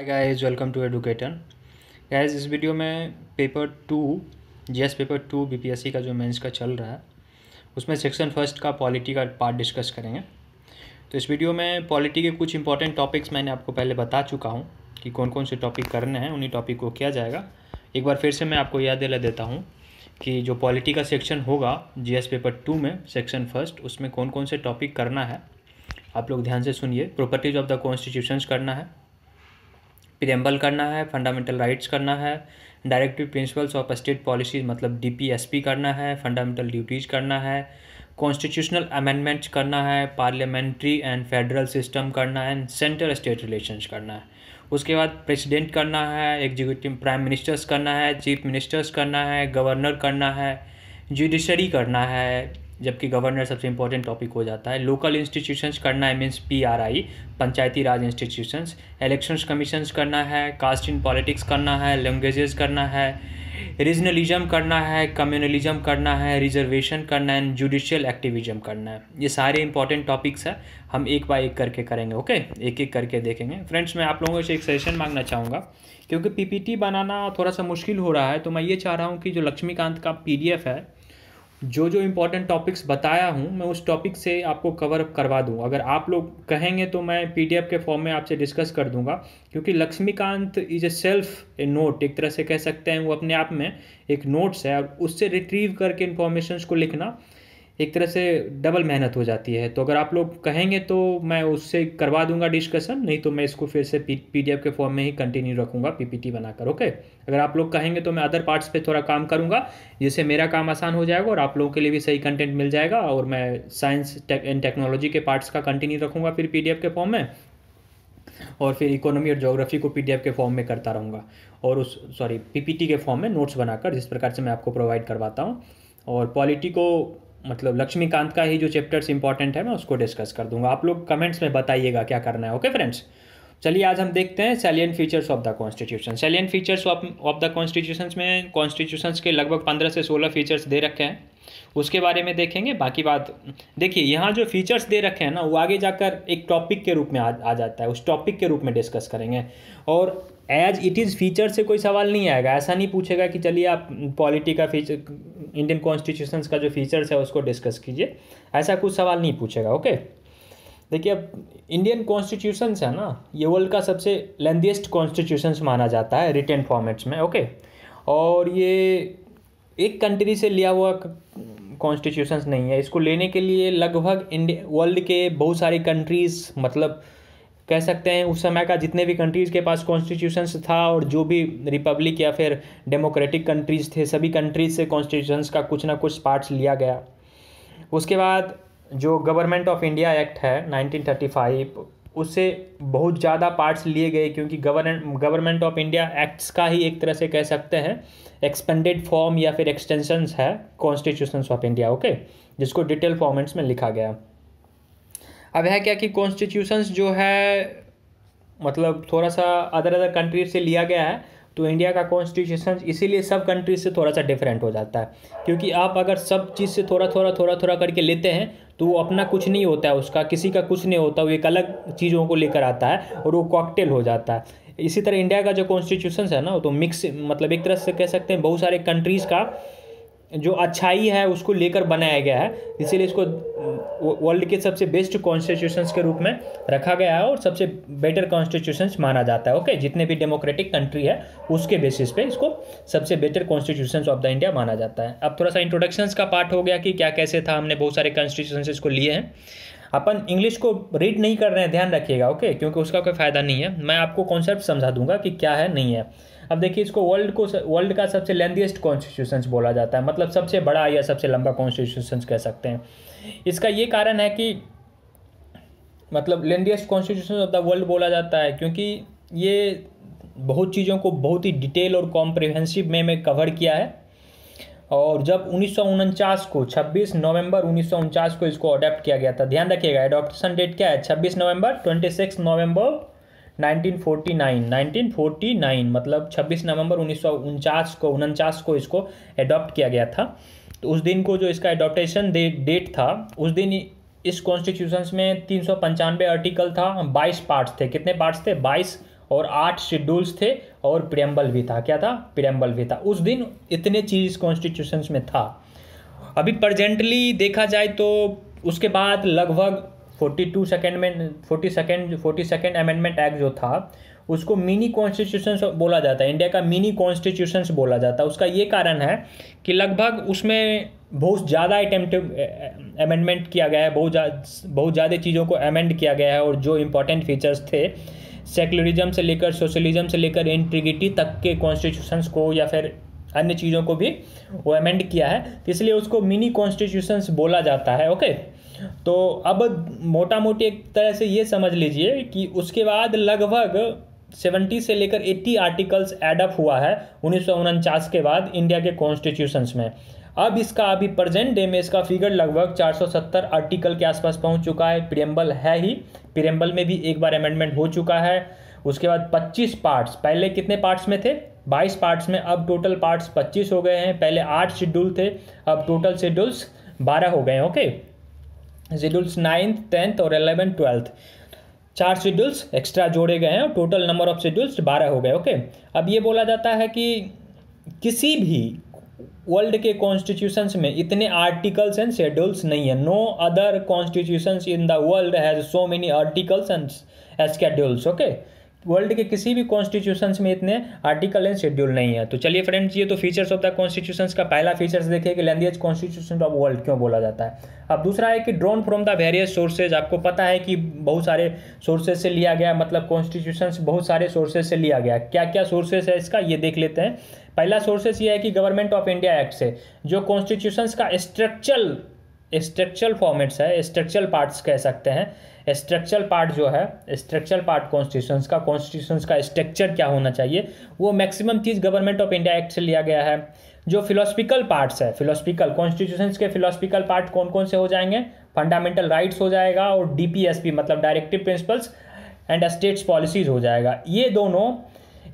Hi guys welcome to एडुकेटन guys इस video में paper two GS paper two BPSC का जो मेंस का चल रहा है उसमें सेक्शन फर्स्ट का पॉलिटी का पार्ट डिस्कस करेंगे तो इस वीडियो में पॉलिटी के कुछ इंपॉर्टेंट टॉपिक्स मैंने आपको पहले बता चुका हूँ कि कौन कौन से टॉपिक करने हैं उन्हीं टॉपिक को किया जाएगा एक बार फिर से मैं आपको याद दिला देता हूँ कि जो पॉलिटी का सेक्शन होगा जी पेपर टू में सेक्शन फर्स्ट उसमें कौन कौन से टॉपिक करना है आप लोग ध्यान से सुनिए प्रॉपर्टीज ऑफ द कॉन्स्टिट्यूशन करना है प्रियम्बल करना है फंडामेंटल राइट्स करना है directive principles of state policies मतलब डीपीएसपी करना है फंडामेंटल ड्यूटीज़ करना है कॉन्स्टिट्यूशनल अमेंडमेंट्स करना है पार्लियामेंट्री एंड फेडरल सिस्टम करना है एंड सेंट्रल स्टेट रिलेशंस करना है उसके बाद प्रेसिडेंट करना है एग्जीक्यूटिव प्राइम मिनिस्टर्स करना है चीफ मिनिस्टर्स करना है गवर्नर करना है जुडिशरी करना है जबकि गवर्नर सबसे इंपॉर्टेंट टॉपिक हो जाता है लोकल इंस्टीट्यूशंस करना है means P R I panchayati Raj institutions elections commissions करना है कास्ट इन पॉलिटिक्स करना है लैंग्वेजेस करना है रीजनलिज्म करना है कम्युनलिज्म करना है रिजर्वेशन करना है एंड जुडिशियल एक्टिविज्म करना है ये सारे इंपॉर्टेंट टॉपिक्स हैं हम एक बाय एक करके करेंगे ओके एक एक करके देखेंगे फ्रेंड्स मैं आप लोगों से एक सजेशन मांगना चाहूँगा क्योंकि पीपीटी बनाना थोड़ा सा मुश्किल हो रहा है तो मैं ये चाह रहा हूँ कि जो लक्ष्मीकांत का पीडीएफ है जो जो इम्पोर्टेंट टॉपिक्स बताया हूँ मैं उस टॉपिक से आपको कवर अप करवा दूँ अगर आप लोग कहेंगे तो मैं पीडीएफ के फॉर्म में आपसे डिस्कस कर दूंगा क्योंकि Laxmikanth is a self a note एक तरह से कह सकते हैं वो अपने आप में एक नोट्स है और उससे रिट्रीव करके इन्फॉर्मेशन को लिखना एक तरह से डबल मेहनत हो जाती है तो अगर आप लोग कहेंगे तो मैं उससे करवा दूंगा डिस्कशन नहीं तो मैं इसको फिर से पी डी एफ़ के फॉर्म में ही कंटिन्यू रखूंगा पीपीटी बनाकर ओके अगर आप लोग कहेंगे तो मैं अदर पार्ट्स पे थोड़ा काम करूंगा जिससे मेरा काम आसान हो जाएगा और आप लोगों के लिए भी सही कंटेंट मिल जाएगा और मैं साइंस एंड टेक्नोलॉजी के पार्ट्स का कंटिन्यू रखूँगा फिर पी के फॉर्म में और फिर इकोनॉमी और जोग्राफी को एफ के फॉर्म में करता रहूँगा और उस सॉरी टी के फॉर्म में नोट्स बनाकर जिस प्रकार से मैं आपको प्रोवाइड करवाता हूँ और पॉलिटी को मतलब लक्ष्मीकांत का ही जो चैप्टर्स इंपॉर्टेंट है मैं उसको डिस्कस कर दूंगा आप लोग कमेंट्स में बताइएगा क्या करना है ओके फ्रेंड्स चलिए आज हम देखते हैं salient features of the constitution salient features of the constitution में कॉन्स्टिट्यूशन के लगभग पंद्रह से सोलह फीचर्स दे रखे हैं उसके बारे में देखेंगे बाकी बात देखिए यहाँ जो फीचर्स दे रखे हैं ना वो आगे जाकर एक टॉपिक के रूप में आ, आ जाता है उस टॉपिक के रूप में डिस्कस करेंगे और एज इट इज़ फीचर से कोई सवाल नहीं आएगा ऐसा नहीं पूछेगा कि चलिए आप पॉलिटी का फीचर इंडियन कॉन्स्टिट्यूशन का जो फीचर्स है उसको डिस्कस कीजिए ऐसा कुछ सवाल नहीं पूछेगा ओके देखिए अब इंडियन कॉन्स्टिट्यूशन है ना ये वर्ल्ड का सबसे लेंथेस्ट कॉन्स्टिट्यूशन माना जाता है रिटर्न फॉर्मेट्स में ओके और ये एक कंट्री से लिया हुआ कॉन्स्टिट्यूशन नहीं है इसको लेने के लिए लगभग इंडिया वर्ल्ड के बहुत सारी कंट्रीज़ मतलब कह सकते हैं उस समय का जितने भी कंट्रीज़ के पास कॉन्स्टिट्यूशंस था और जो भी रिपब्लिक या फिर डेमोक्रेटिक कंट्रीज़ थे सभी कंट्रीज से कॉन्स्टिट्यूशंस का कुछ ना कुछ पार्ट्स लिया गया उसके बाद जो गवर्नमेंट ऑफ इंडिया एक्ट है 1935 उससे बहुत ज़्यादा पार्ट्स लिए गए क्योंकि govern government of India acts का ही एक तरह से कह सकते हैं एक्सपेंडेड फॉर्म या फिर एक्सटेंशंस है कॉन्स्टिट्यूशंस ऑफ इंडिया ओके जिसको डिटेल फॉर्मेट्स में लिखा गया अब है क्या कि कॉन्स्टिट्यूशंस जो है मतलब थोड़ा सा अदर अदर कंट्री से लिया गया है तो इंडिया का कॉन्स्टिट्यूशन इसीलिए सब कंट्री से थोड़ा सा डिफरेंट हो जाता है क्योंकि आप अगर सब चीज़ से थोड़ा थोड़ा थोड़ा थोड़ा करके लेते हैं तो वो अपना कुछ नहीं होता है उसका किसी का कुछ नहीं होता वो एक अलग चीज़ों को लेकर आता है और वो कॉकटेल हो जाता है इसी तरह इंडिया का जो कॉन्स्टिट्यूशन है ना वो तो मिक्स मतलब एक तरह से कह सकते हैं बहुत सारे कंट्रीज़ का जो अच्छाई है उसको लेकर बनाया गया है इसीलिए इसको वर्ल्ड के सबसे बेस्ट कॉन्स्टिट्यूशंस के रूप में रखा गया है और सबसे बेटर कॉन्स्टिट्यूशंस माना जाता है ओके जितने भी डेमोक्रेटिक कंट्री है उसके बेसिस पे इसको सबसे better constitution of the India माना जाता है अब थोड़ा सा इंट्रोडक्शन का पार्ट हो गया कि क्या कैसे था हमने बहुत सारे कॉन्स्टिट्यूशन इसको लिए हैं अपन इंग्लिश को रीड नहीं कर रहे हैं ध्यान रखिएगा ओके क्योंकि उसका कोई फ़ायदा नहीं है मैं आपको कॉन्सेप्ट समझा दूंगा कि क्या है नहीं है अब देखिए इसको वर्ल्ड को वर्ल्ड का सबसे लेंथीस्ट कॉन्स्टिट्यूशन बोला जाता है मतलब सबसे बड़ा या सबसे लंबा कॉन्स्टिट्यूशन कह सकते हैं इसका ये कारण है कि मतलब lengthiest constitution of the world बोला जाता है क्योंकि ये बहुत चीज़ों को बहुत ही डिटेल और कॉम्प्रिहेंसिव वे में कवर किया है और जब उन्नीस को 26 नवंबर उन्नीस को इसको अडॉप्ट किया गया था ध्यान रखिएगा एडॉप्टन डेट क्या है 26 नवंबर 26 नवंबर 1949 1949 मतलब 26 नवंबर उन्नीस को उनचास को इसको एडॉप्ट किया गया था तो उस दिन को जो इसका एडॉप्टेशन डे, डेट था उस दिन इस कॉन्स्टिट्यूशन में तीन सौ पंचानवे आर्टिकल था बाईस पार्ट्स थे कितने पार्ट्स थे बाईस और आठ शेड्यूल्स थे और प्रियम्बल भी था क्या था प्रियम्बल भी था उस दिन इतने चीज़ इस कॉन्स्टिट्यूशन में था अभी प्रजेंटली देखा जाए तो उसके बाद लगभग फोर्टी टू सेकेंड में forty second forty second amendment act जो था उसको मिनी कॉन्स्टिट्यूशन बोला जाता है इंडिया का मिनी कॉन्स्टिट्यूशन बोला जाता है उसका ये कारण है कि लगभग उसमें बहुत ज़्यादा अटेम्प्टिव अमेंडमेंट किया गया है बहुत जा, बहुत ज़्यादा चीज़ों को अमेंड किया गया है और जो इम्पोर्टेंट फीचर्स थे सेकुलरिज्म से लेकर सोशलिज्म से लेकर इंट्रिगिटी तक के कॉन्स्टिट्यूशंस को या फिर अन्य चीज़ों को भी वो अमेंड किया है इसलिए उसको मिनी कॉन्स्टिट्यूशंस बोला जाता है ओके okay? तो अब मोटा मोटी एक तरह से ये समझ लीजिए कि उसके बाद लगभग सेवेंटी से लेकर एट्टी आर्टिकल्स एडअप हुआ है उन्नीस के बाद इंडिया के कॉन्स्टिट्यूशंस में अब इसका अभी प्रेजेंट डे में इसका फिगर लगभग 470 आर्टिकल के आसपास पहुंच चुका है प्रियम्बल है ही प्रियम्बल में भी एक बार अमेंडमेंट हो चुका है उसके बाद 25 पार्ट्स पहले कितने पार्ट्स में थे 22 पार्ट्स में अब टोटल पार्ट्स 25 हो गए हैं पहले आठ शेड्यूल थे अब टोटल शेड्यूल्स 12 हो गए हैं ओके शेड्यूल्स नाइन्थ टेंथ और एलेवन ट्वेल्थ चार शेड्यूल्स एक्स्ट्रा जोड़े गए हैं और टोटल नंबर ऑफ शेड्यूल्स बारह हो गए ओके अब ये बोला जाता है कि किसी भी वर्ल्ड के कॉन्स्टिट्यूशंस में इतने आर्टिकल्स एंड शेड्यूल्स नहीं है no other constitutions in the world has so many articles and schedules okay world के किसी भी कॉन्स्टिट्यूशन में इतने आर्टिकल एंड शेड्यूल नहीं है तो चलिए फ्रेंड्स ये तो फीचर्स ऑफ द कॉन्स्टिट्यूशन का पहला फीचर्स देखिए कि लेंदीज कॉन्स्टिट्यूशन ऑफ वर्ल्ड क्यों बोला जाता है अब दूसरा है कि drawn from the various sources आपको पता है कि बहुत सारे सोर्सेज से लिया गया मतलब कॉन्स्टिट्यूशन बहुत सारे सोर्सेज से लिया गया क्या क्या सोर्सेज है इसका ये देख लेते हैं पहला सोर्सेस ये है कि गवर्नमेंट ऑफ इंडिया एक्ट से जो कॉन्स्टिट्यूशन का स्ट्रक्चरल स्ट्रक्चरल फॉर्मेट्स है स्ट्रक्चरल पार्ट्स कह सकते हैं स्ट्रक्चरल पार्ट जो है स्ट्रक्चरल पार्ट कॉन्स्टिट्यूशन का कॉन्स्टिट्यूशन का स्ट्रक्चर क्या होना चाहिए वो मैक्सिमम चीज़ गवर्नमेंट ऑफ इंडिया एक्ट से लिया गया है जो फिलोसफिकल पार्ट्स है फिलोसफिकल कॉन्स्टिट्यूशन के फिलोसफिकल पार्ट कौन कौन से हो जाएंगे फंडामेंटल राइट्स हो जाएगा और डीपीएसपी मतलब directive principles and states policies हो जाएगा ये दोनों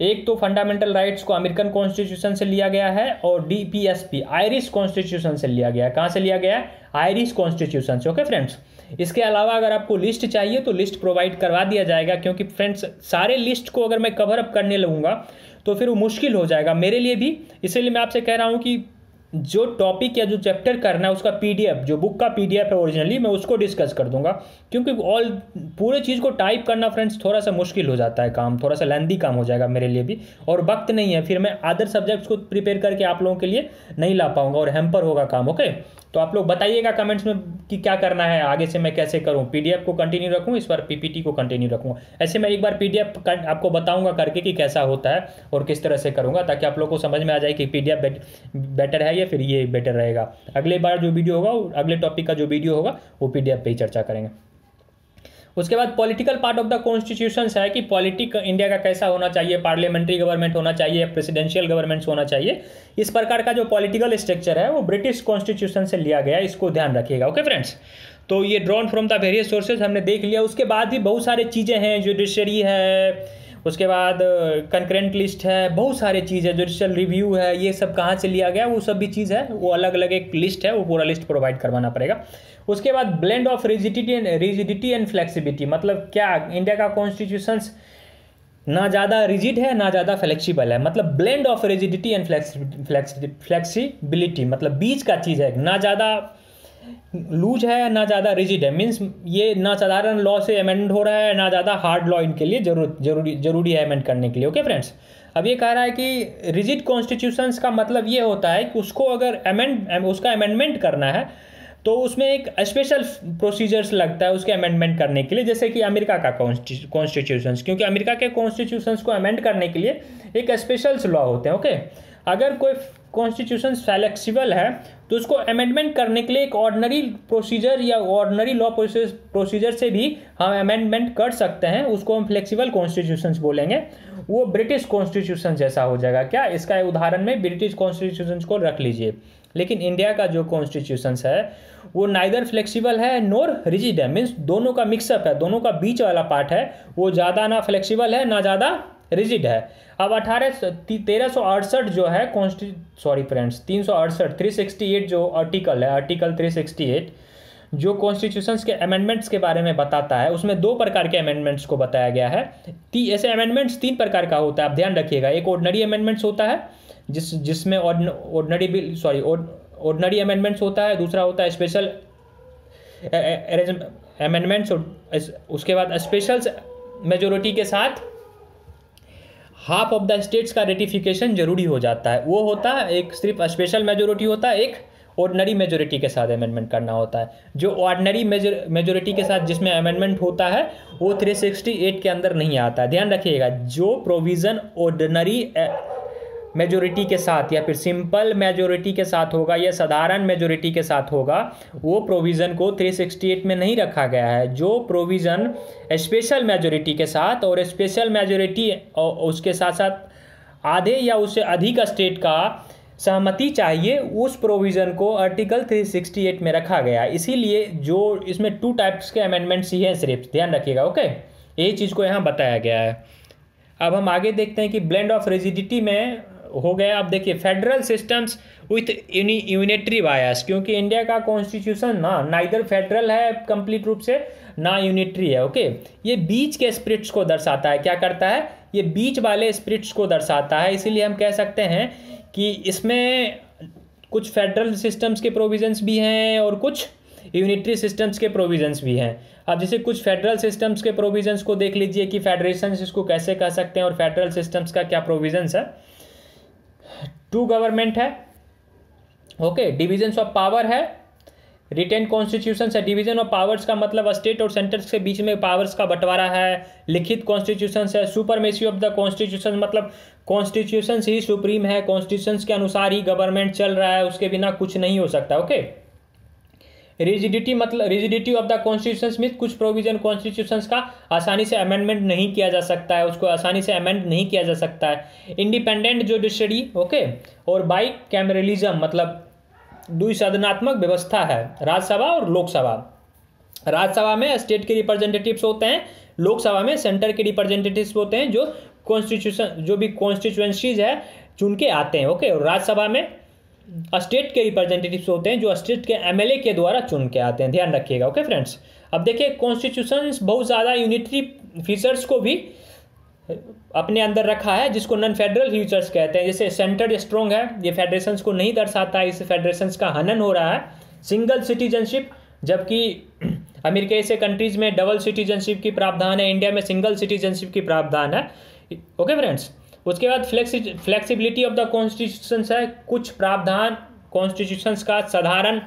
एक तो फंडामेंटल राइट्स को अमेरिकन कॉन्स्टिट्यूशन से लिया गया है और डीपीएसपी आयरिश कॉन्स्टिट्यूशन से लिया गया है कहाँ से लिया गया है आयरिश कॉन्स्टिट्यूशन से ओके फ्रेंड्स इसके अलावा अगर आपको लिस्ट चाहिए तो लिस्ट प्रोवाइड करवा दिया जाएगा क्योंकि फ्रेंड्स सारे लिस्ट को अगर मैं कवर अप करने लगूंगा तो फिर वो मुश्किल हो जाएगा मेरे लिए भी इसीलिए मैं आपसे कह रहा हूँ कि जो टॉपिक या जो चैप्टर करना है उसका पीडीएफ जो बुक का पीडीएफ है ओरिजिनली मैं उसको डिस्कस कर दूंगा क्योंकि ऑल पूरे चीज़ को टाइप करना फ्रेंड्स थोड़ा सा मुश्किल हो जाता है काम थोड़ा सा लेंदी काम हो जाएगा मेरे लिए भी और वक्त नहीं है फिर मैं अदर सब्जेक्ट्स को प्रिपेयर करके आप लोगों के लिए नहीं ला पाऊंगा और हैम्पर होगा काम ओके तो आप लोग बताइएगा कमेंट्स में कि क्या करना है आगे से मैं कैसे करूं पीडीएफ को कंटिन्यू रखूं इस बार पीपीटी को कंटिन्यू रखूं ऐसे मैं एक बार पीडीएफ आपको बताऊंगा करके कि कैसा होता है और किस तरह से करूंगा ताकि आप लोग को समझ में आ जाए कि पीडीएफ बेट, बेटर है या फिर ये बेटर रहेगा अगले बार जो वीडियो होगा अगले टॉपिक का जो वीडियो होगा वो पीडीएफ पे ही चर्चा करेंगे उसके बाद political part of the constitution है कि पॉलिटिक इंडिया का कैसा होना चाहिए पार्लियामेंट्री गवर्नमेंट होना चाहिए प्रेसिडेंशियल गवर्नमेंट्स होना चाहिए इस प्रकार का जो पॉलिटिकल स्ट्रक्चर है वो ब्रिटिश कॉन्स्टिट्यूशन से लिया गया इसको ध्यान रखिएगा ओके फ्रेंड्स तो ये drawn from the various sources हमने देख लिया उसके बाद भी बहुत सारे चीज़ें हैं जुडिशरी है उसके बाद कंक्रेंट लिस्ट है बहुत सारे चीज़ है जुडिशल रिव्यू है ये सब कहाँ से लिया गया वो सब भी चीज़ है वो अलग अलग एक लिस्ट है वो पूरा लिस्ट प्रोवाइड करवाना पड़ेगा उसके बाद blend of rigidity and rigidity and flexibility मतलब क्या इंडिया का कॉन्स्टिट्यूशंस ना ज़्यादा रिजिड है ना ज़्यादा फ्लेक्सिबल है मतलब blend of rigidity and flexibility मतलब बीच का चीज़ है ना ज़्यादा लूज है ना ज़्यादा रिजिड है मीन्स ये ना साधारण लॉ से अमेंड हो रहा है ना ज़्यादा हार्ड लॉ इनके लिए जरूर जरूरी जरूरी है अमेंड करने के लिए ओके फ्रेंड्स अब ये कह रहा है कि रिजिड कॉन्स्टिट्यूशंस का मतलब ये होता है कि उसको अगर अमेंड उसका अमेंडमेंट करना है तो उसमें एक स्पेशल प्रोसीजर्स लगता है उसके अमेंडमेंट करने के लिए जैसे कि अमेरिका का कॉन्स्टिट्यूशंस क्योंकि अमेरिका के कॉन्स्टिट्यूशंस को अमेंड करने के लिए एक स्पेशल लॉ होते हैं ओके अगर कोई कॉन्स्टिट्यूशन फ्लेक्सिबल है तो उसको अमेंडमेंट करने के लिए एक ऑर्डनरी प्रोसीजर या ऑर्डनरी लॉ प्रोसीजर से भी हम अमेंडमेंट कर सकते हैं उसको हम फ्लेक्सिबल कॉन्स्टिट्यूशन बोलेंगे वो ब्रिटिश कॉन्स्टिट्यूशन जैसा हो जाएगा क्या इसका उदाहरण में ब्रिटिश कॉन्स्टिट्यूशन को रख लीजिए लेकिन इंडिया का जो कॉन्स्टिट्यूशन है वो नाइदर फ्लेक्सिबल है नोर रिजिड है मीन्स दोनों का मिक्सअप है दोनों का बीच वाला पार्ट है वो ज़्यादा ना फ्लेक्सिबल है ना ज़्यादा रिजिड है अब अठारह तेरह सौ अड़सठ जो है कॉन्स्टि सॉरी फ्रेंड्स तीन सौ अड़सठ थ्री सिक्सटी एट जो आर्टिकल है आर्टिकल थ्री सिक्सटी एट जो कॉन्स्टिट्यूशन के अमेंडमेंट्स के बारे में बताता है उसमें दो प्रकार के अमेंडमेंट्स को बताया गया है ती, ऐसे अमेंडमेंट्स तीन प्रकार का होता है आप ध्यान रखिएगा एक ऑर्डनरी अमेंडमेंट्स होता है जिस जिसमें ordinary bill sorry ordinary amendments होता है दूसरा होता है स्पेशल अमेंडमेंट्स उसके बाद स्पेशल मेजोरिटी के साथ हाफ ऑफ द स्टेट्स का रेटिफिकेशन जरूरी हो जाता है वो होता है एक सिर्फ स्पेशल मेजोरिटी होता है एक ऑर्डनरी मेजोरिटी के साथ अमेंडमेंट करना होता है जो ऑर्डनरी मेजोरिटी के साथ जिसमें अमेंडमेंट होता है वो 368 के अंदर नहीं आता है ध्यान रखिएगा जो प्रोविज़न ऑर्डनरी मेजोरिटी के साथ या फिर सिंपल मेजोरिटी के साथ होगा या साधारण मेजोरिटी के साथ होगा वो प्रोविज़न को 368 में नहीं रखा गया है जो प्रोविज़न स्पेशल मेजोरिटी के साथ और स्पेशल मेजोरिटी उसके साथ साथ आधे या उससे अधिक स्टेट का सहमति चाहिए उस प्रोविज़न को आर्टिकल 368 में रखा गया इसीलिए जो इसमें टू टाइप्स के अमेंडमेंट्स ही हैं सिर्फ ध्यान रखिएगा ओके यही चीज़ को यहाँ बताया गया है अब हम आगे देखते हैं कि ब्लेंड ऑफ रिजिडिटी में हो गया अब देखिए federal systems with unitary bias क्योंकि इंडिया का कॉन्स्टिट्यूशन ना नाइदर फेडरल है कंप्लीट रूप से ना यूनिटरी है ओके ये बीच के स्प्रिट्स को दर्शाता है क्या करता है ये बीच वाले स्प्रिट्स को दर्शाता है इसीलिए हम कह सकते हैं कि इसमें कुछ फेडरल सिस्टम्स के प्रोविजंस भी हैं और कुछ यूनिटरी सिस्टम्स के प्रोविजंस भी हैं अब जैसे कुछ फेडरल सिस्टम्स के प्रोविजंस को देख लीजिए कि फेडरेशन इसको कैसे कह सकते हैं और फेडरल सिस्टम्स का क्या प्रोविजंस है टू गवर्नमेंट है ओके डिविजन्स ऑफ पावर है रिटेन कॉन्स्टिट्यूशन है डिवीजन ऑफ पावर्स का मतलब स्टेट और सेंटर के बीच में पावर्स का बंटवारा है लिखित कॉन्स्टिट्यूशन है सुपरमेसी ऑफ द कॉन्स्टिट्यूशन मतलब कॉन्स्टिट्यूशन ही सुप्रीम है कॉन्स्टिट्यूशन के अनुसार ही गवर्नमेंट चल रहा है उसके बिना कुछ नहीं हो सकता ओके okay? रिजिडिटी मतलब rigidity of the constitution mean कुछ प्रोविजन कॉन्स्टिट्यूशन का आसानी से अमेंडमेंट नहीं किया जा सकता है उसको आसानी से अमेंड नहीं किया जा सकता है इंडिपेंडेंट जुडिशरी ओके और बाई कैमरलिज्म मतलब द्विसदनात्मक व्यवस्था है राज्यसभा और लोकसभा राज्यसभा में स्टेट के रिप्रेजेंटेटिव्स होते हैं लोकसभा में सेंटर के रिप्रेजेंटेटिव्स होते हैं जो कॉन्स्टिट्यूशन जो भी कॉन्स्टिट्यूएंसीज है चुन के आते हैं ओके और राज्यसभा में स्टेट के रिप्रेजेंटेटिव्स होते हैं जो स्टेट के एम के द्वारा चुन के आते हैं ध्यान रखिएगा ओके फ्रेंड्स अब देखिए कॉन्स्टिट्यूशन बहुत ज़्यादा यूनिटरी फीचर्स को भी अपने अंदर रखा है जिसको नॉन फेडरल फीचर्स कहते हैं जैसे सेंटर स्ट्रॉन्ग है ये फेडरेशंस को नहीं दर्शाता है इससे फेडरेशंस का हनन हो रहा है सिंगल सिटीजनशिप जबकि अमेरिका ऐसे कंट्रीज़ में डबल सिटीजनशिप की प्रावधान है इंडिया में सिंगल सिटीजनशिप की प्रावधान है ओके फ्रेंड्स उसके बाद flexi flexibility of the constitution है कुछ प्रावधान कॉन्स्टिट्यूशन का साधारण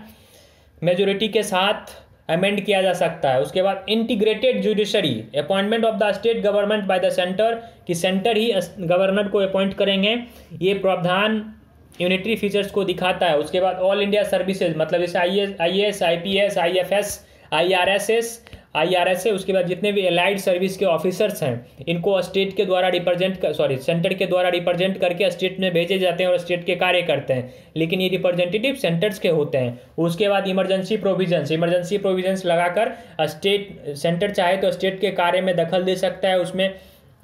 मेजोरिटी के साथ अमेंड किया जा सकता है उसके बाद integrated judiciary appointment of the state government by the centre कि सेंटर ही गवर्नर को अपॉइंट करेंगे ये प्रावधान यूनिटरी फीचर्स को दिखाता है उसके बाद ऑल इंडिया सर्विसेज मतलब जैसे I S I S I P S I F S I R S S IRS है उसके बाद जितने भी एलाइड सर्विस के ऑफिसर्स हैं इनको स्टेट के द्वारा रिप्रेजेंट सॉरी सेंटर के द्वारा रिप्रेजेंट करके स्टेट में भेजे जाते हैं और स्टेट के कार्य करते हैं लेकिन ये रिप्रेजेंटेटिव सेंटर्स के होते हैं उसके बाद इमरजेंसी प्रोविजंस इमरजेंसी प्रोविजंस लगाकर स्टेट सेंटर चाहे तो स्टेट के कार्य में दखल दे सकता है उसमें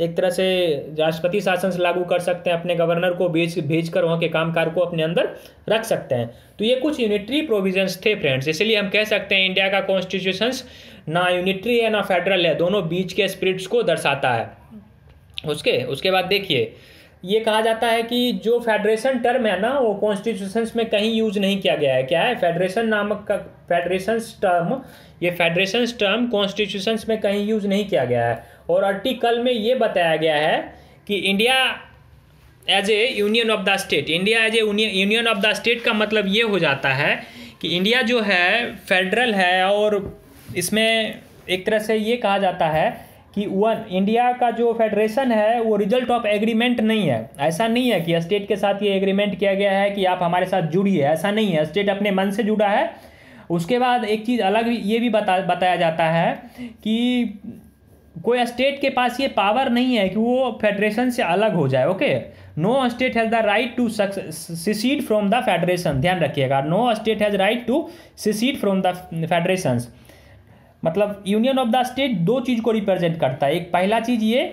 एक तरह से राष्ट्रपति शासन से लागू कर सकते हैं अपने गवर्नर को भेज भेज कर वहाँ के कामकार को अपने अंदर रख सकते हैं तो ये कुछ यूनिटरी प्रोविजंस थे फ्रेंड्स इसलिए हम कह सकते हैं इंडिया का कॉन्स्टिट्यूशंस ना यूनिटरी है ना फेडरल है दोनों बीच के स्पिरिट्स को दर्शाता है उसके उसके बाद देखिए ये कहा जाता है कि जो फेडरेशन टर्म है ना वो कॉन्स्टिट्यूशंस में कहीं यूज नहीं किया गया है क्या है फेडरेशन नामक का फेडरेशन टर्म ये फेडरेशन टर्म कॉन्स्टिट्यूशंस में कहीं यूज नहीं किया गया है और आर्टिकल में ये बताया गया है कि India as a union of the state India as a union of the state का मतलब ये हो जाता है कि इंडिया जो है फेडरल है और इसमें एक तरह से ये कहा जाता है कि वन इंडिया का जो फेडरेशन है वो रिजल्ट ऑफ एग्रीमेंट नहीं है ऐसा नहीं है कि स्टेट के साथ ये एग्रीमेंट किया गया है कि आप हमारे साथ जुड़िए ऐसा नहीं है स्टेट अपने मन से जुड़ा है उसके बाद एक चीज़ अलग ये भी बता बताया जाता है कि कोई स्टेट के पास ये पावर नहीं है कि वो फेडरेशन से अलग हो जाए okay no state has the right to secede from the federation ध्यान रखिएगा no state has right to secede from the federation मतलब यूनियन ऑफ द स्टेट दो चीज़ को रिप्रेजेंट करता है एक पहला चीज़ ये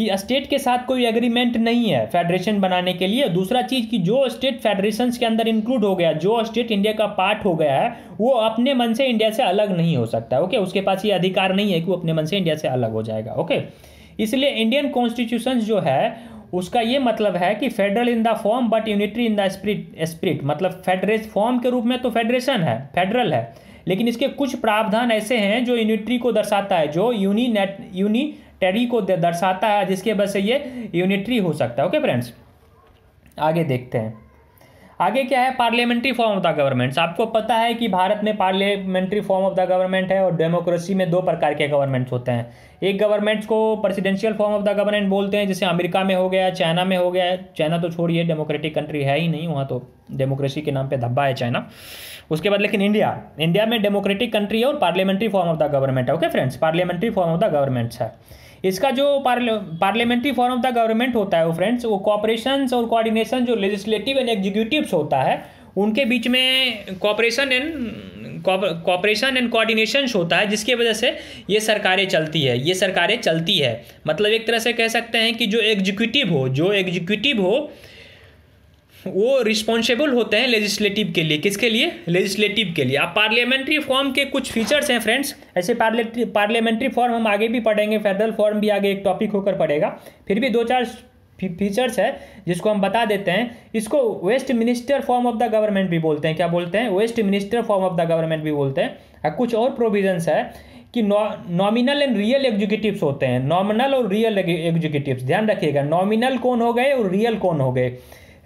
कि स्टेट के साथ कोई एग्रीमेंट नहीं है फेडरेशन बनाने के लिए दूसरा चीज़ कि जो स्टेट फेडरेशन के अंदर इंक्लूड हो गया जो स्टेट इंडिया का पार्ट हो गया है वो अपने मन से इंडिया से अलग नहीं हो सकता ओके उसके पास ये अधिकार नहीं है कि वो अपने मन से इंडिया से अलग हो जाएगा ओके इसलिए इंडियन कॉन्स्टिट्यूशन जो है उसका ये मतलब है कि federal in the form but unitary in the spirit spirit मतलब फेडरेश फॉर्म के रूप में तो फेडरेशन है फेडरल है लेकिन इसके कुछ प्रावधान ऐसे हैं जो यूनिटरी को दर्शाता है जो नेट यूनि टेरी को दर्शाता है जिसके वजह से ये यूनिटरी हो सकता है ओके फ्रेंड्स आगे देखते हैं आगे क्या है parliamentary form of the governments आपको पता है कि भारत में parliamentary form of the government है और डेमोक्रेसी में दो प्रकार के गवर्नमेंट्स होते हैं एक गवर्नमेंट्स को presidential form of the government बोलते हैं जैसे अमेरिका में हो गया चाइना में हो गया चाइना तो छोड़िए डेमोक्रेटिक कंट्री है ही नहीं वहाँ तो डेमोक्रेसी के नाम पर धब्बा है चाइना उसके बाद लेकिन इंडिया इंडिया में डेमोक्रेटिक कंट्री है और parliamentary form of the government है okay friends parliamentary form of the governments है इसका जो parl, parliamentary form of the government होता है वो फ्रेंड्स वो कॉपरेशन और कोऑर्डिनेशन जो लेजिस्लेटिव एंड एग्जीक्यूटिव होता है उनके बीच में cooperation and cooperation and coordination होता है जिसकी वजह से ये सरकारें चलती है ये सरकारें चलती है मतलब एक तरह से कह सकते हैं कि जो एग्जीक्यूटिव हो जो एग्जीक्यूटिव हो वो रिस्पॉन्सिबल होते हैं लेजिस्लेटिव के लिए किसके लिए लेजिस्लेटिव के लिए अब पार्लियामेंट्री फॉर्म के कुछ फीचर्स हैं फ्रेंड्स ऐसे पार्लियट्री पार्लियामेंट्री फॉर्म हम आगे भी पढ़ेंगे फेडरल फॉर्म भी आगे एक टॉपिक होकर पड़ेगा फिर भी दो चार फीचर्स है जिसको हम बता देते हैं इसको Westminster form of the government भी बोलते हैं क्या बोलते हैं Westminster form of the government भी बोलते हैं और कुछ और प्रोविजंस है कि नॉमिनल एंड रियल एग्जीक्यूटिव्स होते हैं नॉमिनल और रियल एग्जीक्यूटिव ध्यान रखिएगा नॉमिनल कौन हो गए और रियल कौन हो गए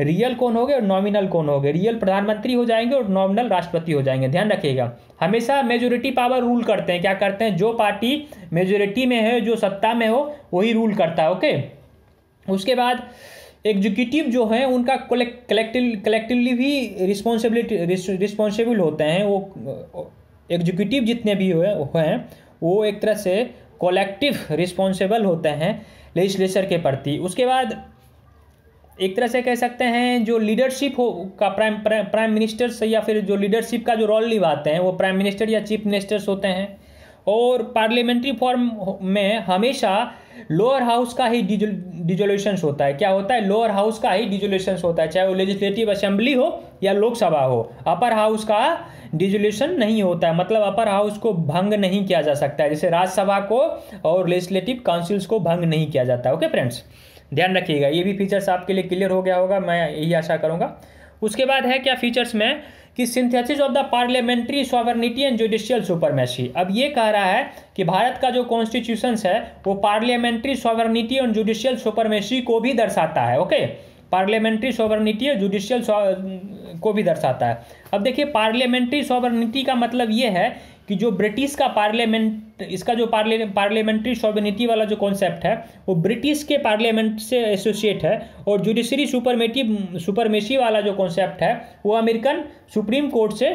रियल कौन हो गए और नॉमिनल कौन हो गए रियल प्रधानमंत्री हो जाएंगे और नॉमिनल राष्ट्रपति हो जाएंगे ध्यान रखिएगा हमेशा मेजोरिटी पावर रूल करते हैं क्या करते हैं जो पार्टी मेजोरिटी में है जो सत्ता में हो वही रूल करता है ओके उसके बाद एग्जीक्यूटिव जो हैं उनका कलेक्टिव कलेक्टिवली भी रिस्पॉन्सिबिलिटी रिस्पॉन्सिबल होते हैं वो एग्जीक्यूटिव जितने भी हुए हैं वो एक तरह से कलेक्टिव रिस्पॉन्सिबल होते हैं लेजिस्लेचर के प्रति उसके बाद एक तरह से कह सकते हैं जो लीडरशिप हो का प्राइम प्राइम मिनिस्टर्स या फिर जो लीडरशिप का जो रोल निभाते हैं वो प्राइम मिनिस्टर या चीफ मिनिस्टर्स होते हैं और पार्लियामेंट्री फॉर्म में हमेशा लोअर हाउस का ही डिजोल्यूशंस होता है क्या होता है लोअर हाउस का ही डिजोल्यूशंस होता है चाहे वो लेजिस्लेटिव असेंबली हो या लोकसभा हो अपर हाउस का डिजोल्यूशन नहीं होता है मतलब अपर हाउस को भंग नहीं किया जा सकता है जैसे राज्यसभा को और लेजिस्लेटिव काउंसिल्स को भंग नहीं किया जाता है ओके फ्रेंड्स ध्यान रखिएगा ये भी फीचर्स आपके लिए क्लियर हो गया होगा मैं यही आशा करूँगा उसके बाद है क्या फीचर्स में कि synthesis of the parliamentary sovereignty and judicial supremacy अब ये कह रहा है कि भारत का जो कॉन्स्टिट्यूशन है वो parliamentary sovereignty and judicial supremacy को भी दर्शाता है ओके पार्लियामेंट्री सॉवर्निटी और जुडिशियल को भी दर्शाता है अब देखिए पार्लियामेंट्री सॉवर्निटी का मतलब ये है कि जो ब्रिटिश का पार्लियामेंट इसका जो पार्ले पार्लियामेंट्री सॉबनिटी वाला जो कॉन्सेप्ट है वो ब्रिटिश के पार्लियामेंट से एसोसिएट है और जुडिशरी सुपरमेटिव सुपरमेसी वाला जो कॉन्सेप्ट है वो अमेरिकन सुप्रीम कोर्ट से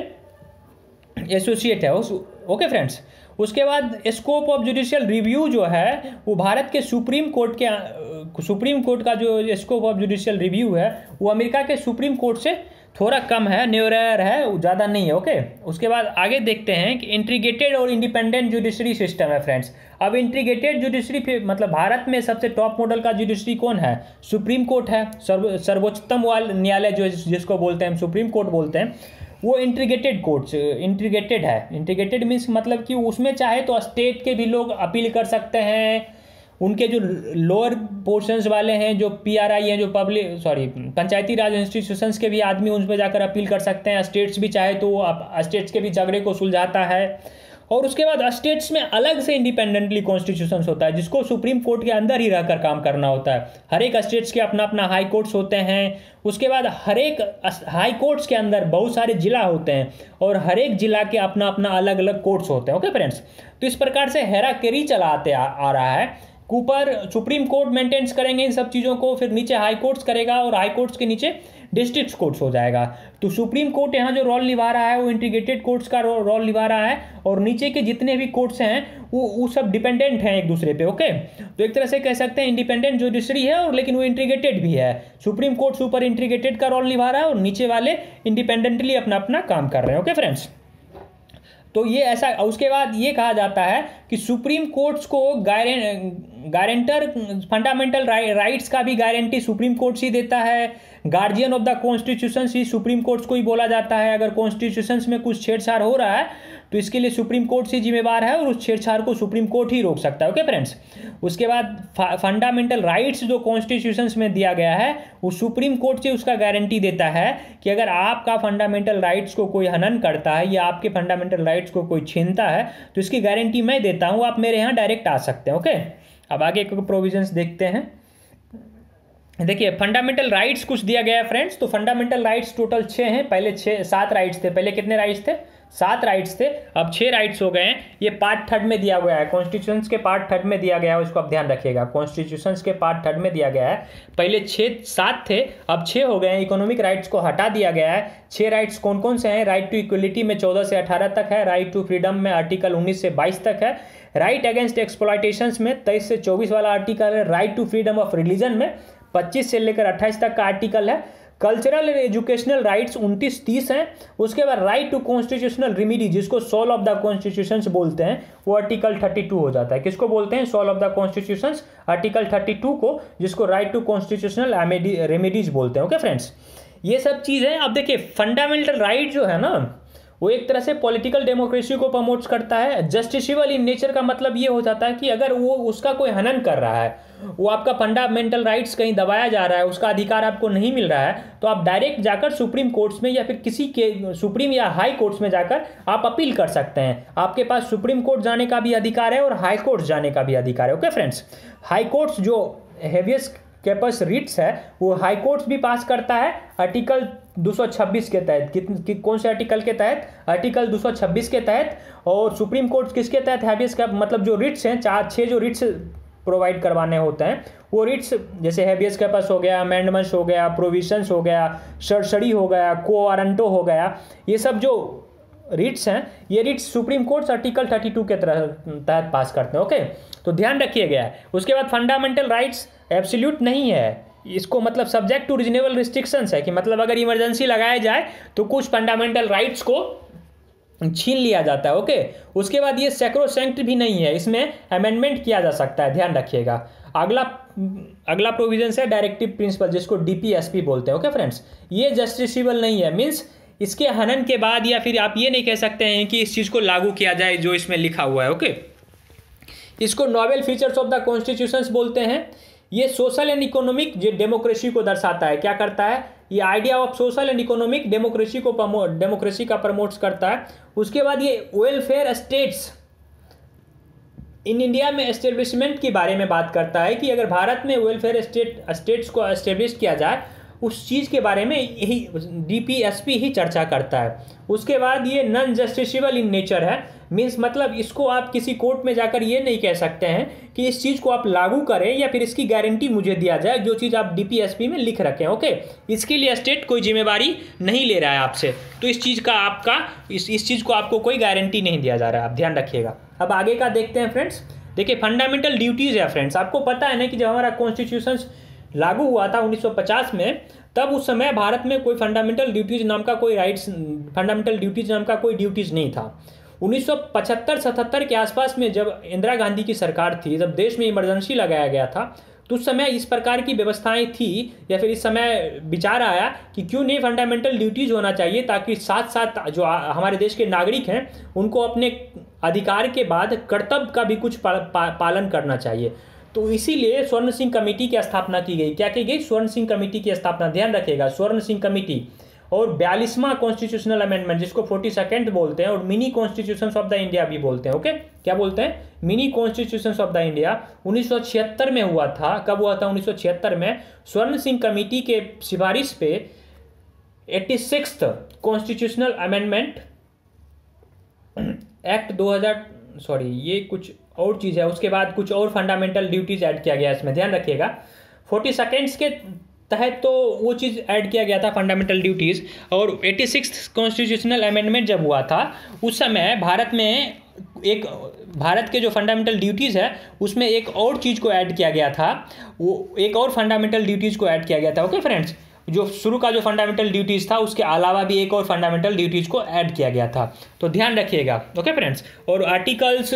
एसोसिएट है ओके फ्रेंड्स उसके बाद स्कोप ऑफ जुडिशियल रिव्यू जो है वो भारत के सुप्रीम कोर्ट के सुप्रीम कोर्ट का जो स्कोप ऑफ जुडिशियल रिव्यू है वो अमेरिका के सुप्रीम कोर्ट से थोड़ा कम है न्यूरर है ज़्यादा नहीं है ओके उसके बाद आगे देखते हैं कि इंट्रीगेटेड और इंडिपेंडेंट जुडिशरी सिस्टम है फ्रेंड्स अब इंट्रीगेटेड जुडिशरी मतलब भारत में सबसे टॉप मॉडल का जुडिशरी कौन है सुप्रीम कोर्ट है सर्व सर्वोच्चतम न्यायालय जो जिसको बोलते हैं हम सुप्रीम कोर्ट बोलते हैं वो इंट्रीगेटेड कोर्ट्स इंट्रीगेटेड है इंट्रीगेटेड मीन्स मतलब कि उसमें चाहे तो स्टेट के भी लोग अपील कर सकते हैं उनके जो लोअर पोर्शंस वाले हैं जो पीआरआई हैं जो पब्लिक सॉरी पंचायती राज इंस्टीट्यूशंस के भी आदमी उन पर जाकर अपील कर सकते हैं स्टेट्स भी चाहे तो आप स्टेट्स के भी झगड़े को सुलझाता है और उसके बाद स्टेट्स में अलग से इंडिपेंडेंटली कॉन्स्टिट्यूशन होता है जिसको सुप्रीम कोर्ट के अंदर ही रहकर काम करना होता है हर एक स्टेट्स के अपना अपना हाई कोर्ट्स होते हैं उसके बाद हर एक हाई कोर्ट्स के अंदर बहुत सारे जिला होते हैं और हर एक जिला के अपना अपना अलग अलग कोर्ट्स होते हैं ओके फ्रेंड्स तो इस प्रकार से हेरा केरी चला आते आ, आ रहा है ऊपर सुप्रीम कोर्ट मेंटेन्स करेंगे इन सब चीज़ों को फिर नीचे हाई कोर्ट्स करेगा और हाई कोर्ट्स के नीचे डिस्ट्रिक्ट कोर्ट्स हो जाएगा तो सुप्रीम कोर्ट यहाँ जो रोल निभा रहा है वो इंटीग्रेटेड कोर्ट्स का रोल निभा रहा है और नीचे के जितने भी कोर्ट्स हैं वो वो सब डिपेंडेंट हैं एक दूसरे पे ओके तो एक तरह से कह सकते हैं इंडिपेंडेंट जुडिशरी है और लेकिन वो इंटीग्रेटेड भी है सुप्रीम कोर्ट सुपर इंटीग्रेटेड का रोल निभा रहा है और नीचे वाले इंडिपेंडेंटली अपना अपना काम कर रहे हैं ओके फ्रेंड्स तो ये ऐसा उसके बाद ये कहा जाता है कि सुप्रीम कोर्ट्स को गारंटर फंडामेंटल राइट्स का भी गारंटी सुप्रीम कोर्ट्स ही देता है गार्जियन ऑफ द कॉन्स्टिट्यूशन ही सुप्रीम कोर्ट्स को ही बोला जाता है अगर कॉन्स्टिट्यूशन में कुछ छेड़छाड़ हो रहा है तो इसके लिए सुप्रीम कोर्ट से जिम्मेवार है और उस छेड़छाड़ को सुप्रीम कोर्ट ही रोक सकता है ओके फ्रेंड्स उसके बाद फंडामेंटल राइट्स जो कॉन्स्टिट्यूशन में दिया गया है वो सुप्रीम कोर्ट से उसका गारंटी देता है कि अगर आपका फंडामेंटल राइट्स को कोई हनन करता है या आपके फंडामेंटल राइट्स को कोई छीनता है तो इसकी गारंटी मैं देता हूँ आप मेरे यहाँ डायरेक्ट आ सकते हैं ओके अब आगे प्रोविजन देखते हैं देखिए फंडामेंटल राइट्स कुछ दिया गया है फ्रेंड्स तो फंडामेंटल राइट्स टोटल छः हैं पहले छः सात राइट्स थे पहले कितने राइट्स थे सात राइट्स थे अब छह राइट्स हो गए हैं ये पार्ट थर्ड में दिया गया है कॉन्स्टिट्यूशन के पार्ट थर्ड में दिया गया है उसको आप ध्यान रखिएगा कॉन्स्टिट्यूशन के पार्ट थर्ड में दिया गया है पहले छः सात थे अब छः हो गए हैं इकोनॉमिक राइट्स को हटा दिया गया है छः राइट्स कौन कौन से हैं राइट टू इक्वलिटी में चौदह से अठारह तक है राइट टू फ्रीडम में आर्टिकल उन्नीस से बाईस तक है राइट अगेंस्ट एक्सप्लाइटेशन में तेईस से चौबीस वाला आर्टिकल है right to freedom of religion में पच्चीस से लेकर अट्ठाईस तक का आर्टिकल है कल्चरल एंड एजुकेशनल राइट्स उनतीस तीस हैं उसके बाद राइट टू कॉन्स्टिट्यूशनल रिमिडी जिसको सोल ऑफ द कॉन्स्टिट्यूशंस बोलते हैं वो आर्टिकल थर्टी टू हो जाता है किसको बोलते हैं soul of the constitutions article thirty two को जिसको राइट टू कॉन्स्टिट्यूशनल रेमिडीज बोलते हैं ओके okay, फ्रेंड्स ये सब चीज़ें अब देखिए फंडामेंटल राइट जो है ना वो एक तरह से पॉलिटिकल डेमोक्रेसी को प्रमोट करता है जस्टिसिबल इन नेचर का मतलब ये हो जाता है कि अगर वो उसका कोई हनन कर रहा है वो आपका फंडामेंटल राइट्स कहीं दबाया जा रहा है उसका अधिकार आपको नहीं मिल रहा है तो आप डायरेक्ट जाकर सुप्रीम कोर्ट्स में या फिर किसी के सुप्रीम या हाई कोर्ट्स में जाकर आप अपील कर सकते हैं आपके पास सुप्रीम कोर्ट जाने का भी अधिकार है और हाई कोर्ट जाने का भी अधिकार है ओके फ्रेंड्स हाई कोर्ट्स जो हैवियस कैपस रिट्स है वो हाई कोर्ट्स भी पास करता है आर्टिकल 226 के तहत कि, कौन से आर्टिकल के तहत आर्टिकल 226 के तहत और सुप्रीम कोर्ट किसके तहत हैबियस का मतलब जो रिट्स हैं चार छः जो रिट्स प्रोवाइड करवाने होते हैं वो रिट्स जैसे हैबियस कैपस हो गया अमेंडमेंट्स हो गया प्रोविजंस हो गया सरसड़ी हो गया कोआरंटो हो गया ये सब जो रिट्स हैं ये रिट्स सुप्रीम कोर्ट आर्टिकल 32 के तहत पास करते हैं ओके तो ध्यान रखिए गया उसके बाद फंडामेंटल राइट्स एब्सोल्यूट नहीं है इसको मतलब सब्जेक्ट टू रिजनेबल रिस्ट्रिक्शंस है कि मतलब अगर इमरजेंसी लगाया जाए तो कुछ फंडामेंटल राइट्स को छीन लिया जाता है ओके उसके बाद ये सेक्रोसेंक्ट भी नहीं है इसमें अमेंडमेंट किया जा सकता है ध्यान रखिएगा अगला अगला प्रोविजन है डायरेक्टिव प्रिंसिपल जिसको डीपीएसपी बोलते हैं ओके फ्रेंड्स ये जस्टिसिबल नहीं है मीन्स इसके हनन के बाद या फिर आप ये नहीं कह सकते हैं कि इस चीज़ को लागू किया जाए जो इसमें लिखा हुआ है ओके इसको novel features of the constitutions बोलते हैं ये सोशल एंड इकोनॉमिक जो डेमोक्रेसी को दर्शाता है क्या करता है ये idea of social and economic democracy को प्रमोट डेमोक्रेसी का प्रमोट्स करता है उसके बाद ये वेलफेयर स्टेट्स इन इंडिया में एस्टेब्लिशमेंट के बारे में बात करता है कि अगर भारत में वेलफेयर स्टेट स्टेट्स को एस्टेब्लिश किया जाए उस चीज़ के बारे में यही डीपीएसपी ही चर्चा करता है उसके बाद ये नॉन जस्टिसबल इन नेचर है मीन्स मतलब इसको आप किसी कोर्ट में जाकर ये नहीं कह सकते हैं कि इस चीज़ को आप लागू करें या फिर इसकी गारंटी मुझे दिया जाए जो चीज़ आप डीपीएसपी में लिख रखें ओके इसके लिए स्टेट कोई जिम्मेवारी नहीं ले रहा है आपसे तो इस चीज़ का आपका इस इस चीज़ को आपको कोई गारंटी नहीं दिया जा रहा है आप ध्यान रखिएगा अब आगे का देखते हैं फ्रेंड्स देखिए फंडामेंटल ड्यूटीज़ है फ्रेंड्स आपको पता है ना कि जब हमारा कॉन्स्टिट्यूशन लागू हुआ था 1950 में तब उस समय भारत में कोई फंडामेंटल ड्यूटीज़ नाम का कोई राइट्स फंडामेंटल ड्यूटीज़ नाम का कोई ड्यूटीज़ नहीं था 1975-77 के आसपास में जब इंदिरा गांधी की सरकार थी जब देश में इमरजेंसी लगाया गया था तो उस समय इस प्रकार की व्यवस्थाएं थी या फिर इस समय विचार आया कि क्यों नहीं फंडामेंटल ड्यूटीज़ होना चाहिए ताकि साथ साथ जो हमारे देश के नागरिक हैं उनको अपने अधिकार के बाद कर्तव्य का भी कुछ पा, पा, पालन करना चाहिए तो इसीलिए स्वर्ण सिंह कमेटी की स्थापना की गई क्या की गई स्वर्ण सिंह कमेटी की स्थापना ध्यान रखेगा स्वर्ण सिंह कमेटी और बयालीसवां कॉन्स्टिट्यूशनल अमेंडमेंट जिसको फोर्टी सेकेंड बोलते हैं और mini constitution of the India भी बोलते हैं ओके क्या बोलते हैं mini constitution of the India 1976 में हुआ था कब हुआ था 1976 में स्वर्ण सिंह कमेटी के सिफारिश पे eighty six constitutional amendment act 2000 sorry ये कुछ और चीज़ है उसके बाद कुछ और फंडामेंटल ड्यूटीज़ ऐड किया गया इसमें ध्यान रखिएगा फोर्टी सेकेंड्स के तहत तो वो चीज़ ऐड किया गया था फंडामेंटल ड्यूटीज़ और एटी सिक्स कॉन्स्टिट्यूशनल अमेंडमेंट जब हुआ था उस समय भारत में एक भारत के जो फंडामेंटल ड्यूटीज़ है उसमें एक और चीज़ को ऐड किया गया था वो एक और फंडामेंटल ड्यूटीज़ को ऐड किया गया था ओके फ्रेंड्स जो शुरू का जो फंडामेंटल ड्यूटीज़ था उसके अलावा भी एक और फंडामेंटल ड्यूटीज़ को ऐड किया गया था तो ध्यान रखिएगा ओके फ्रेंड्स और आर्टिकल्स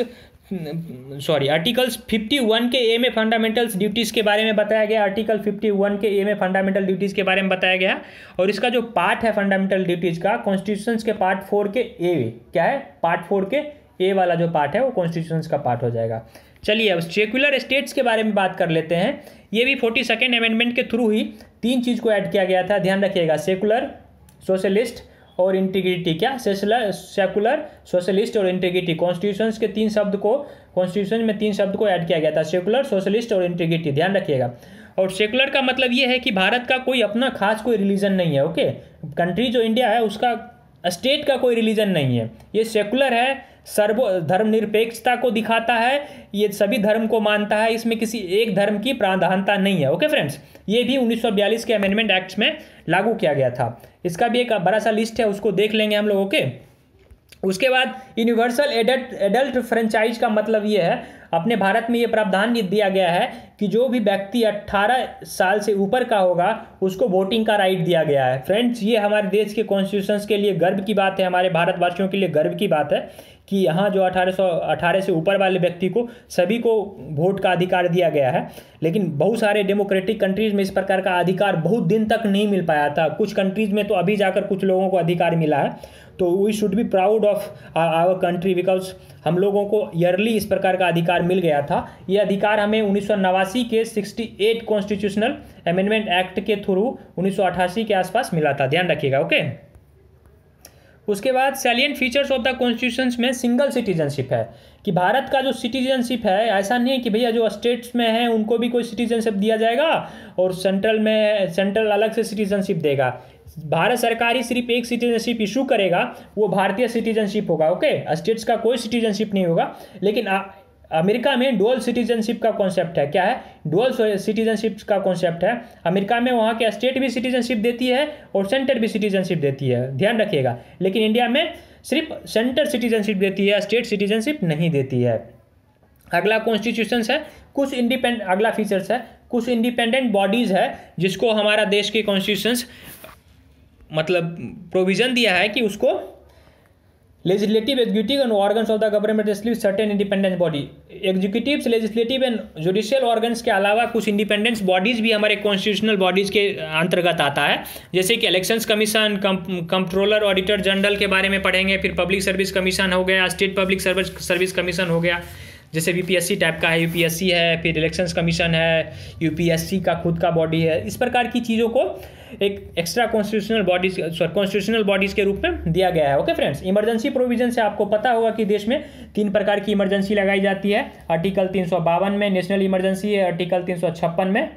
सॉरी आर्टिकल्स 51 के ए में फंडामेंटल्स ड्यूटीज़ के बारे में बताया गया आर्टिकल 51 के ए में फंडामेंटल ड्यूटीज़ के बारे में बताया गया और इसका जो पार्ट है फंडामेंटल ड्यूटीज़ का कॉन्स्टिट्यूशन के पार्ट फोर के ए क्या है पार्ट फोर के ए वाला जो पार्ट है वो कॉन्स्टिट्यूशन का पार्ट हो जाएगा चलिए अब सेक्युलर स्टेट्स के बारे में बात कर लेते हैं ये भी फोर्टी सेकेंड अमेंडमेंट के थ्रू ही तीन चीज़ को ऐड किया गया था ध्यान रखिएगा सेकुलर सोशलिस्ट और इंटीग्रिटी क्या सेकुलर सेकुलर सोशलिस्ट और इंटीग्रिटी कॉन्स्टिट्यूशन के तीन शब्द को कॉन्स्टिट्यूशन में तीन शब्द को ऐड किया गया था सेकुलर सोशलिस्ट और इंटीग्रिटी ध्यान रखिएगा और सेकुलर का मतलब ये है कि भारत का कोई अपना खास कोई रिलीजन नहीं है ओके कंट्री जो इंडिया है उसका स्टेट का कोई रिलीजन नहीं है ये सेकुलर है सर्व धर्मनिरपेक्षता को दिखाता है ये सभी धर्म को मानता है इसमें किसी एक धर्म की प्राधानता नहीं है ओके फ्रेंड्स ये भी 1942 के अमेंडमेंट एक्ट में लागू किया गया था इसका भी एक बड़ा सा लिस्ट है उसको देख लेंगे हम लोग ओके उसके बाद यूनिवर्सल एडल्ट एडल्ट फ्रेंचाइज का मतलब ये है अपने भारत में ये प्रावधान दिया गया है कि जो भी व्यक्ति 18 साल से ऊपर का होगा उसको वोटिंग का राइट दिया गया है फ्रेंड्स ये हमारे देश के कॉन्स्टिट्यूशन के लिए गर्व की बात है हमारे भारतवासियों के लिए गर्व की बात है कि यहाँ जो अठारह अठारह से ऊपर वाले व्यक्ति को सभी को वोट का अधिकार दिया गया है लेकिन बहुत सारे डेमोक्रेटिक कंट्रीज में इस प्रकार का अधिकार बहुत दिन तक नहीं मिल पाया था कुछ कंट्रीज में तो अभी जाकर कुछ लोगों को अधिकार मिला है तो we should be proud of our country because हम लोगों को ईयरली इस प्रकार का अधिकार मिल गया था ये अधिकार हमें उन्नीस के 68 कॉन्स्टिट्यूशनल अमेंडमेंट एक्ट के थ्रू उन्नीस के आसपास मिला था ध्यान रखिएगा ओके okay? उसके बाद salient features of the constitution में सिंगल सिटीजनशिप है कि भारत का जो सिटीजनशिप है ऐसा नहीं है कि भैया जो स्टेट्स में है उनको भी कोई सिटीजनशिप दिया जाएगा और सेंट्रल में सेंट्रल अलग से सिटीजनशिप देगा भारत सरकार ही सिर्फ एक सिटीजनशिप इशू करेगा वो भारतीय सिटीजनशिप होगा ओके स्टेट्स का कोई सिटीजनशिप नहीं होगा लेकिन अमेरिका में डोल सिटीजनशिप का कॉन्सेप्ट है क्या है डोल सिटीजनशिप का कॉन्सेप्ट है अमेरिका में वहाँ के स्टेट भी सिटीजनशिप देती है और सेंटर भी सिटीजनशिप देती है ध्यान रखिएगा लेकिन इंडिया में सिर्फ सेंटर सिटीजनशिप देती है स्टेट सिटीजनशिप नहीं देती है अगला कॉन्स्टिट्यूशन है कुछ इंडिपेंड अगला फीचर्स है कुछ इंडिपेंडेंट बॉडीज़ है जिसको हमारा देश के कॉन्स्टिट्यूशन मतलब प्रोविज़न दिया है कि उसको legislative executive and organs of the government receive certain independence body executive legislative and judicial organs के अलावा कुछ इंडिपेंडेंस बॉडीज भी हमारे कॉन्स्टिट्यूशनल बॉडीज के अंतर्गत आता है जैसे कि elections commission controller auditor general के बारे में पढ़ेंगे फिर पब्लिक सर्विस कमीशन हो गया state public service service commission हो गया जैसे बी टाइप का है यू है फिर इलेक्शंस कमीशन है यू का खुद का बॉडी है इस प्रकार की चीज़ों को एक extra constitutional bodies sorry constitutional bodies के रूप में दिया गया है ओके फ्रेंड्स इमरजेंसी प्रोविजन से आपको पता होगा कि देश में तीन प्रकार की इमरजेंसी लगाई जाती है आर्टिकल तीन में नेशनल इमरजेंसी है आर्टिकल तीन में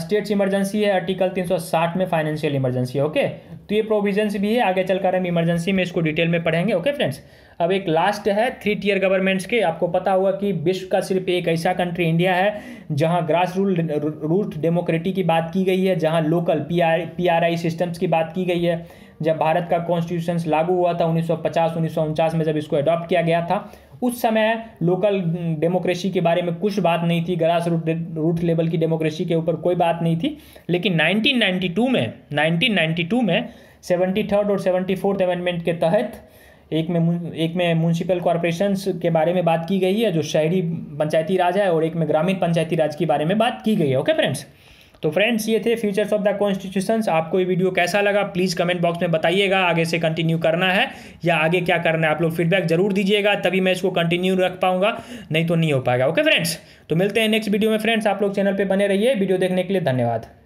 स्टेट्स इमरजेंसी है आर्टिकल 360 में फाइनेंशियल इमरजेंसी है ओके तो ये प्रोविजंस भी है आगे चलकर हम इमरजेंसी में इसको डिटेल में पढ़ेंगे ओके फ्रेंड्स अब एक लास्ट है थ्री टीयर गवर्नमेंट्स के आपको पता होगा कि विश्व का सिर्फ एक ऐसा कंट्री इंडिया है जहाँ ग्रास रूल रूट डेमोक्रेटी की बात की गई है जहाँ local P R P R I systems की बात की गई है जब भारत का कॉन्स्टिट्यूशन लागू हुआ था 1950 सौ में जब इसको अडॉप्ट किया गया था उस समय लोकल डेमोक्रेसी हम्म, के बारे में कुछ बात नहीं थी ग्रास रूट रूट लेवल की डेमोक्रेसी के ऊपर कोई बात नहीं थी लेकिन 1992 में 1992 में सेवेंटी थर्ड और सेवेंटी फोर्थ अमेंडमेंट के तहत एक में एक में म्यूनसिपल कॉरपोरेशन के बारे में बात की गई है जो शहरी पंचायती राज है और एक में ग्रामीण पंचायती राज के बारे में बात की गई है ओके फ्रेंड्स तो फ्रेंड्स ये थे फ्यूचर्स ऑफ द कॉन्स्टिट्यूशंस आपको ये वीडियो कैसा लगा प्लीज़ कमेंट बॉक्स में बताइएगा आगे से कंटिन्यू करना है या आगे क्या करना है आप लोग फीडबैक जरूर दीजिएगा तभी मैं इसको कंटिन्यू रख पाऊंगा नहीं तो नहीं हो पाएगा ओके फ्रेंड्स तो मिलते हैं नेक्स्ट वीडियो में फ्रेंड्स आप लोग चैनल पर बने रहिए वीडियो देखने के लिए धन्यवाद